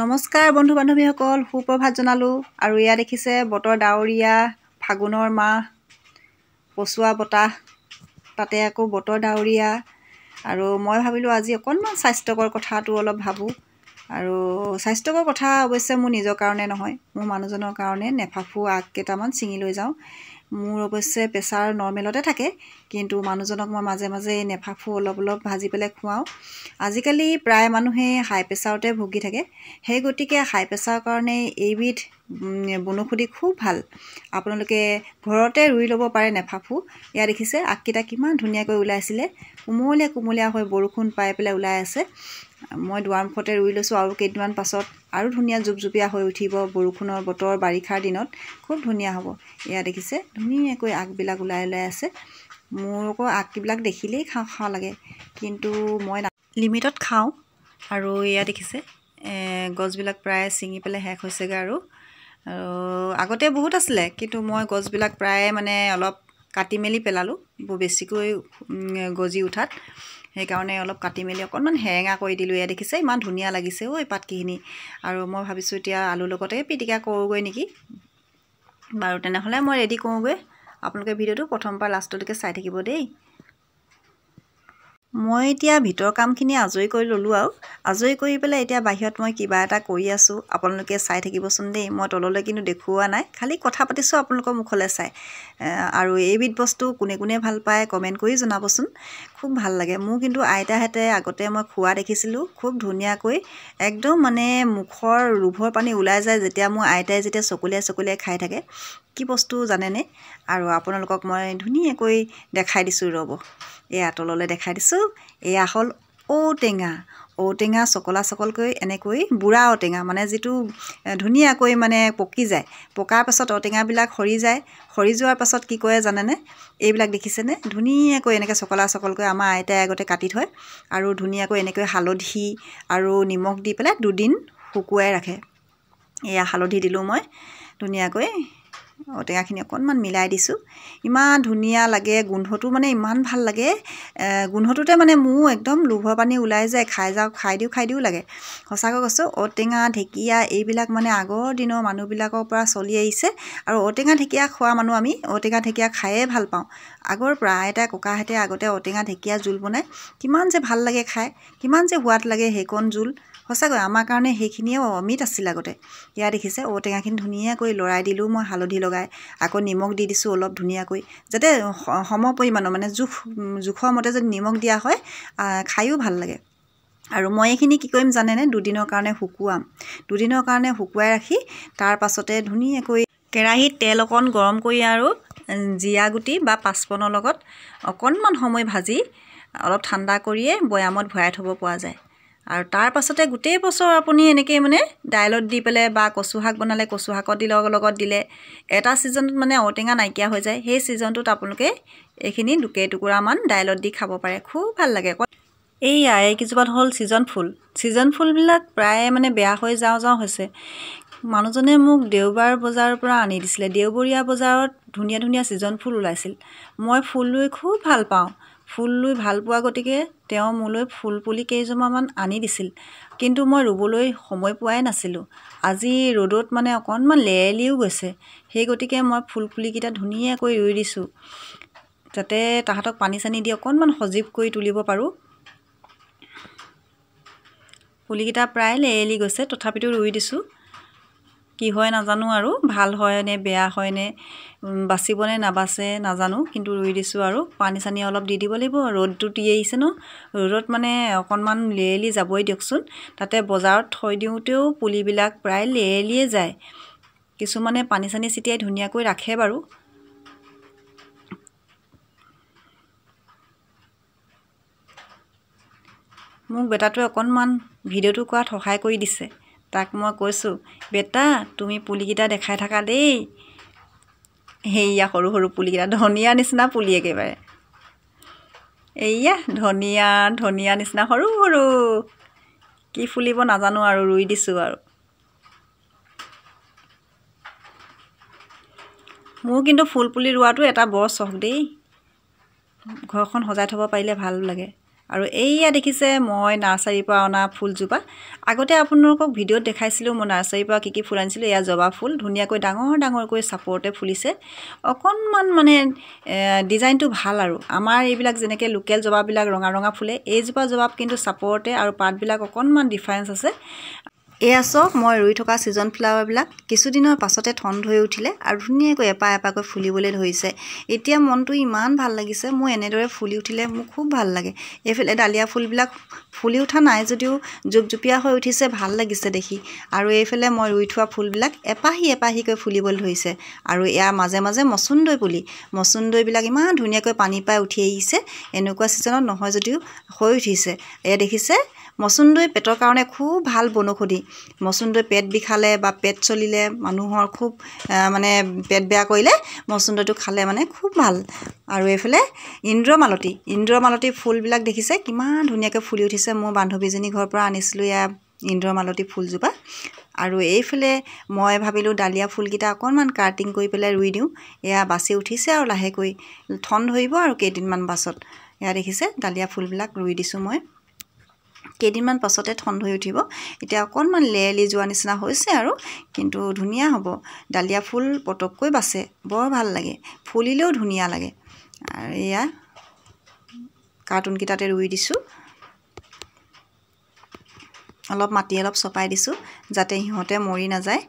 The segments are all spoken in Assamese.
নমস্কাৰ বন্ধু বান্ধৱীসকল সুপ্ৰভাত জনালোঁ আৰু এয়া দেখিছে বতৰ ডাৱৰীয়া ফাগুণৰ মাহ পচোৱা বতাহ তাতে আকৌ বতৰ ডাৱৰীয়া আৰু মই ভাবিলোঁ আজি অকণমান স্বাস্থ্যকৰ কথাটো অলপ ভাবোঁ আৰু স্বাস্থ্যকৰ কথা অৱশ্যে মোৰ নিজৰ কাৰণে নহয় মোৰ মানুহজনৰ কাৰণে নেফাফু আগ কেইটামান ছিঙি লৈ যাওঁ মোৰ অৱশ্যে প্ৰেচাৰ নৰ্মেলতে থাকে কিন্তু মানুহজনক মই মাজে মাজে এই নেফাফু অলপ অলপ ভাজি পেলাই খুৱাওঁ আজিকালি প্ৰায় মানুহে হাই প্ৰেচাৰতে ভুগি থাকে সেই গতিকে হাই প্ৰেচাৰৰ কাৰণে এইবিধ বনৌষধি খুব ভাল আপোনালোকে ঘৰতে ৰুই ল'ব পাৰে নেফাফু ইয়াত দেখিছে আগকেইটা কিমান ধুনীয়াকৈ ওলাইছিলে কোমলীয়া কোমলীয়া হৈ বৰষুণ পাই পেলাই ওলাই আছে মই দুৱাৰমুখতে ৰুই লৈছোঁ আৰু কেইদিনমান পাছত আৰু ধুনীয়া জুপজুপীয়া হৈ উঠিব বৰষুণৰ বতৰ বাৰিষাৰ দিনত খুব ধুনীয়া হ'ব এয়া দেখিছে ধুনীয়াকৈ আগবিলাক ওলাই ওলাই আছে মোৰ আকৌ আগবিলাক দেখিলেই খাওঁ খাওঁ লাগে কিন্তু মই লিমিটত খাওঁ আৰু এয়া দেখিছে গছবিলাক প্ৰায় ছিঙি পেলাই শেষ হৈছেগৈ আৰু আগতে বহুত আছিলে কিন্তু মই গছবিলাক প্ৰায় মানে অলপ কাটি মেলি পেলালোঁ বেছিকৈ গজি উঠাত সেইকাৰণে অলপ কাটি মেলি অকণমান হেৰেঙা কৰি দিলোঁ এয়া দেখিছে ইমান ধুনীয়া লাগিছে ঐ পাতকিখিনি আৰু মই ভাবিছোঁ এতিয়া আলুৰ লগতে পিটিকা কৰোঁগৈ নেকি বাৰু তেনেহ'লে মই ৰেডি কৰোঁগৈ আপোনালোকে ভিডিঅ'টো প্ৰথমৰ লাষ্টলৈকে চাই থাকিব দেই মই এতিয়া ভিতৰ কামখিনি আজৰি কৰি ল'লোঁ আৰু আজৰি কৰি পেলাই এতিয়া বাহিৰত মই কিবা এটা কৰি আছোঁ আপোনালোকে চাই থাকিবচোন দেই মই তললৈ কিন্তু দেখুওৱা নাই খালী কথা পাতিছোঁ আপোনালোকৰ মুখলৈ চাই আৰু এইবিধ বস্তু কোনে কোনে ভাল পায় কমেণ্ট কৰি জনাবচোন খুব ভাল লাগে মোৰ কিন্তু আইতাহঁতে আগতে মই খোৱা দেখিছিলোঁ খুব ধুনীয়াকৈ একদম মানে মুখৰ ৰোভৰ পানী ওলাই যায় যেতিয়া মোৰ আইতাই যেতিয়া চকুলিয়াই চকুলিয়াই খাই থাকে কি বস্তু জানেনে আৰু আপোনালোকক মই ধুনীয়াকৈ দেখাই দিছোঁ ৰ'ব এয়া তললৈ দেখাই দিছোঁ এয়া হ'ল ঔটেঙা ঔটেঙা চকলা চকলকৈ এনেকৈ বুঢ়া ঔটেঙা মানে যিটো ধুনীয়াকৈ মানে পকি যায় পকাৰ পাছত ঔটেঙাবিলাক সৰি যায় সৰি যোৱাৰ পাছত কি কৰে জানেনে এইবিলাক দেখিছেনে ধুনীয়াকৈ এনেকৈ চকলা চকলকৈ আমাৰ আইতাই আগতে কাটি থয় আৰু ধুনীয়াকৈ এনেকৈ হালধি আৰু নিমখ দি পেলাই দুদিন শুকুৱাই ৰাখে এয়া হালধি দিলোঁ মই ধুনীয়াকৈ ঔটেঙাখিনি অকণমান মিলাই দিছোঁ ইমান ধুনীয়া লাগে গোন্ধটো মানে ইমান ভাল লাগে গোন্ধটোতে মানে মোৰ একদম লোভৰ পানী ওলাই যায় খাই যাওঁ খাই দিওঁ খাই দিওঁ লাগে সঁচাকৈ কৈছোঁ ঔটেঙা ঢেকীয়া এইবিলাক মানে আগৰ দিনৰ মানুহবিলাকৰ পৰা চলি আহিছে আৰু ঔটেঙা ঢেঁকীয়া খোৱা মানুহ আমি ঔটেঙা ঢেঁকীয়া খায়ে ভাল পাওঁ আগৰ পৰা এটা ককাহঁতে আগতে ঔটেঙা ঢেঁকীয়া জোল বনায় কিমান যে ভাল লাগে খায় কিমান যে সোৱাদ লাগে সেইকণ জোল সঁচাকৈ আমাৰ কাৰণে সেইখিনিয়ে অমিত আছিল আগতে ইয়াত দেখিছে ঔটেঙাখিনি ধুনীয়াকৈ লৰাই দিলোঁ মই হালধি লগাই আকৌ নিমখ দি দিছোঁ অলপ ধুনীয়াকৈ যাতে সম পৰিমাণৰ মানে জোখ জোখৰ মতে যদি নিমখ দিয়া হয় খায়ো ভাল লাগে আৰু মই এইখিনি কি কৰিম জানেনে দুদিনৰ কাৰণে শুকুৱাম দুদিনৰ কাৰণে শুকুৱাই ৰাখি তাৰ পাছতে ধুনীয়াকৈ কেৰাহীত তেল অকণ গৰম কৰি আৰু জিৰা গুটি বা পাঁচপনৰ লগত অকণমান সময় ভাজি অলপ ঠাণ্ডা কৰিয়ে বৈয়ামত ভৰাই থ'ব পৰা যায় আৰু তাৰ পাছতে গোটেই বছৰ আপুনি এনেকৈ মানে দাইলত দি পেলাই বা কচু শাক বনালে কচু কচুশাকত দিলে লগত দিলে এটা ছিজনত মানে ঔটেঙা নাইকিয়া হৈ যায় সেই ছিজনটোত আপোনালোকে এইখিনি দুকে টুকুৰামান দাইলত দি খাব পাৰে খুব ভাল লাগে এইয়া এইকেইজোপাত হ'ল ছিজন ফুল ছিজন ফুলবিলাক প্ৰায়ে মানে বেয়া হৈ যাওঁ যাওঁ হৈছে মানুহজনে মোক দেওবাৰ বজাৰৰ পৰা আনি দিছিলে দেওবৰীয়া বজাৰত ধুনীয়া ধুনীয়া ছিজন ফুল ওলাইছিল মই ফুল ৰুই খুব ভাল পাওঁ ফুল ৰুই ভাল পোৱা গতিকে তেওঁ মোলৈ ফুল পুলি কেইজোপামান আনি দিছিল কিন্তু মই ৰুবলৈ সময় পোৱাই নাছিলোঁ আজি ৰ'দত মানে অকণমান লেৰেলিও গৈছে সেই গতিকে মই ফুল পুলিকেইটা ধুনীয়াকৈ ৰুই দিছোঁ যাতে তাহাঁতক পানী চানী দি অকণমান সজীৱ কৰি তুলিব পাৰোঁ পুলিকেইটা প্ৰায় লেৰেলি গৈছে তথাপিতো ৰুই দিছোঁ কি হয় নাজানো আৰু ভাল হয়নে বেয়া হয়নে বাচিবনে নাবাচে নাজানো কিন্তু ৰুই দিছোঁ আৰু পানী চানী অলপ দি দিব লাগিব ৰ'দটো দি আহিছে ন ৰ'দত মানে অকণমান লেৰেলি যাবই দিয়কচোন তাতে বজাৰত থৈ দিওঁতেও পুলিবিলাক প্ৰায় লেৰেলিয়ে যায় কিছুমানে পানী চানী ছিটিয়াই ধুনীয়াকৈ ৰাখে বাৰু মোক বেটাটোৱে অকণমান ভিডিঅ'টো কৰাত সহায় কৰি দিছে তাক মই কৈছোঁ বেটা তুমি পুলিকেইটা দেখাই থাকা দেই সেইয়া সৰু সৰু পুলিকেইটা ধনিয়া নিচিনা পুলি একেবাৰে এইয়া ধনিয়া ধনিয়া নিচিনা সৰু সৰু কি ফুলিব নাজানো আৰু ৰুই দিছোঁ আৰু মোৰ কিন্তু ফুল পুলি ৰোৱাটো এটা বৰ চখ দেই ঘৰখন সজাই থ'ব পাৰিলে ভাল লাগে আৰু এইয়া দেখিছে মই নাৰ্চাৰীৰ পৰা অনা ফুলজোপা আগতে আপোনালোকক ভিডিঅ'ত দেখাইছিলোঁ মই নাৰ্চাৰীৰ পৰা কি কি ফুল আনিছিলোঁ এয়া জবা ফুল ধুনীয়াকৈ ডাঙৰ ডাঙৰকৈ চাপৰতে ফুলিছে অকণমান মানে ডিজাইনটো ভাল আৰু আমাৰ এইবিলাক যেনেকৈ লোকেল জবাবিলাক ৰঙা ৰঙা ফুলে এইজোপা জবাব কিন্তু চাপৰতে আৰু পাতবিলাক অকণমান ডিফাৰেঞ্চ আছে এয়া চাওক মই ৰুই থকা ছিজন ফ্লাৱাৰবিলাক কিছুদিনৰ পাছতে ঠন ধৰি উঠিলে আৰু ধুনীয়াকৈ এপাহ এপাহকৈ ফুলিবলৈ ধৰিছে এতিয়া মনটো ইমান ভাল লাগিছে মোৰ এনেদৰে ফুলি উঠিলে মোৰ খুব ভাল লাগে এইফালে ডালিয়া ফুলবিলাক ফুলি উঠা নাই যদিও জুপজুপীয়া হৈ উঠিছে ভাল লাগিছে দেখি আৰু এইফালে মই ৰুই থোৱা ফুলবিলাক এপাহি এপাহিকৈ ফুলিবলৈ ধৰিছে আৰু এয়া মাজে মাজে মচুন্দৈ পুলি মচুন্দৈবিলাক ইমান ধুনীয়াকৈ পানী পাই উঠি আহিছে এনেকুৱা ছিজনত নহয় যদিও হৈ উঠিছে এয়া দেখিছে মচুন্দৈ পেটৰ কাৰণে খুব ভাল বনৌষধি মচুন্দৈ পেট বিষালে বা পেট চলিলে মানুহৰ খুব মানে পেট বেয়া কৰিলে মচুন্দৈটো খালে মানে খুব ভাল আৰু এইফালে ইন্দ্ৰমালতী ইন্দ্ৰমালতী ফুলবিলাক দেখিছে কিমান ধুনীয়াকৈ ফুলি উঠিছে মোৰ বান্ধৱীজনীৰ ঘৰৰ পৰা আনিছিলোঁ এয়া ইন্দ্ৰমালতী ফুলজোপা আৰু এইফালে মই ভাবিলোঁ ডালিয়া ফুলকেইটা অকণমান কাৰ্টিং কৰি পেলাই ৰুই দিওঁ এয়া বাচি উঠিছে আৰু লাহেকৈ ঠন ধৰিব আৰু কেইদিনমান পাছত এয়া দেখিছে ডালিয়া ফুলবিলাক ৰুই দিছোঁ মই কেইদিনমান পাছতে ঠন ধৰি উঠিব এতিয়া অকণমান লেৰেলি যোৱা নিচিনা হৈছে আৰু কিন্তু ধুনীয়া হ'ব ডালিয়া ফুল পটককৈ বাচে বৰ ভাল লাগে ফুলিলেও ধুনীয়া লাগে আৰু এয়া কাৰ্টুনকেইটাতে ৰুই দিছোঁ অলপ মাটি অলপ চপাই দিছোঁ যাতে সিহঁতে মৰি নাযায়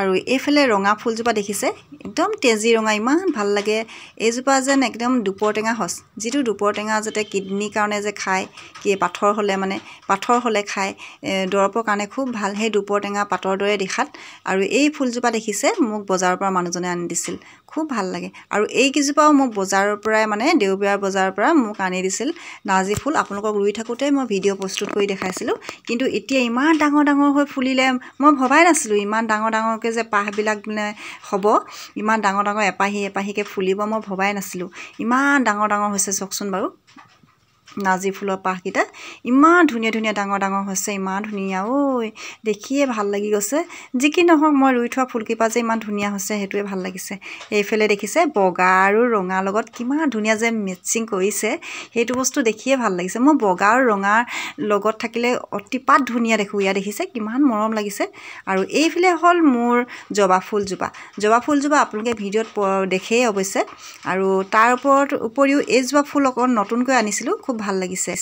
আৰু এইফালে ৰঙা ফুলজোপা দেখিছে একদম তেজি ৰঙা ইমান ভাল লাগে এইজোপা যেন একদম দুপৰ টেঙা সঁচ যিটো দুপৰ টেঙা যাতে কিডনীৰ কাৰণে যে খায় কি পাথৰ হ'লে মানে পাথৰ হ'লে খায় দৰৱৰ কাৰণে খুব ভাল সেই দুপৰ টেঙা পাতৰ দৰে দেখাত আৰু এই ফুলজোপা দেখিছে মোক বজাৰৰ পৰা মানুহজনে আনি দিছিল খুব ভাল লাগে আৰু এইকেইজোপাও মোক বজাৰৰ পৰাই মানে দেওবাৰ বজাৰৰ পৰা মোক আনি দিছিল নাৰ্জি ফুল আপোনালোকক ৰুই থাকোঁতে মই ভিডিঅ' প্ৰস্তুত কৰি দেখাইছিলোঁ কিন্তু এতিয়া ইমান ডাঙৰ ডাঙৰ হৈ ফুলিলে মই ভবাই নাছিলোঁ ইমান ডাঙৰ ডাঙৰকৈ পটককৈ যে পাহবিলাক মানে হ'ব ইমান ডাঙৰ ডাঙৰ এপাহি এপাহিকৈ ফুলিব মই ভবাই নাছিলোঁ ইমান ডাঙৰ ডাঙৰ হৈছে চাওকচোন বাৰু নাজি ফুলৰ পাহকেইটা ইমান ধুনীয়া ধুনীয়া ডাঙৰ ডাঙৰ হৈছে ইমান ধুনীয়া ঐ দেখিয়ে ভাল লাগি গৈছে যি কি নহওক মই ৰুই থোৱা ফুলকেইপা যে ইমান ধুনীয়া হৈছে সেইটোৱে ভাল লাগিছে এইফালে দেখিছে বগা আৰু ৰঙাৰ লগত কিমান ধুনীয়া যে মেটচিং কৰিছে সেইটো বস্তু দেখিয়ে ভাল লাগিছে মই বগা আৰু ৰঙাৰ লগত থাকিলে অতিপাত ধুনীয়া দেখোঁ ইয়াত দেখিছে কিমান মৰম লাগিছে আৰু এইফালে হ'ল মোৰ জবা ফুলজোপা জবা ফুলজোপা আপোনালোকে ভিডিঅ'ত দেখেই অৱশ্যে আৰু তাৰ ওপৰত উপৰিও এইজোপা ফুল অকণ নতুনকৈ আনিছিলোঁ খুব ভাল ভাল লাগিছে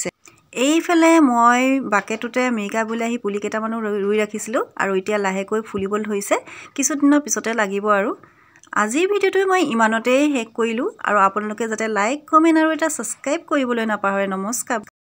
এইফালে মই বাকেটোতে মিৰিকা বিলাহী পুলি কেইটামানো ৰুই ৰাখিছিলোঁ আৰু এতিয়া লাহেকৈ ফুলিবলৈ ধৰিছে কিছুদিনৰ পিছতে লাগিব আৰু আজিৰ ভিডিঅ'টো মই ইমানতেই শেষ কৰিলোঁ আৰু আপোনালোকে যাতে লাইক কমেণ্ট আৰু এটা ছাবস্ক্ৰাইব কৰিবলৈ নাপাহৰে নমস্কাৰ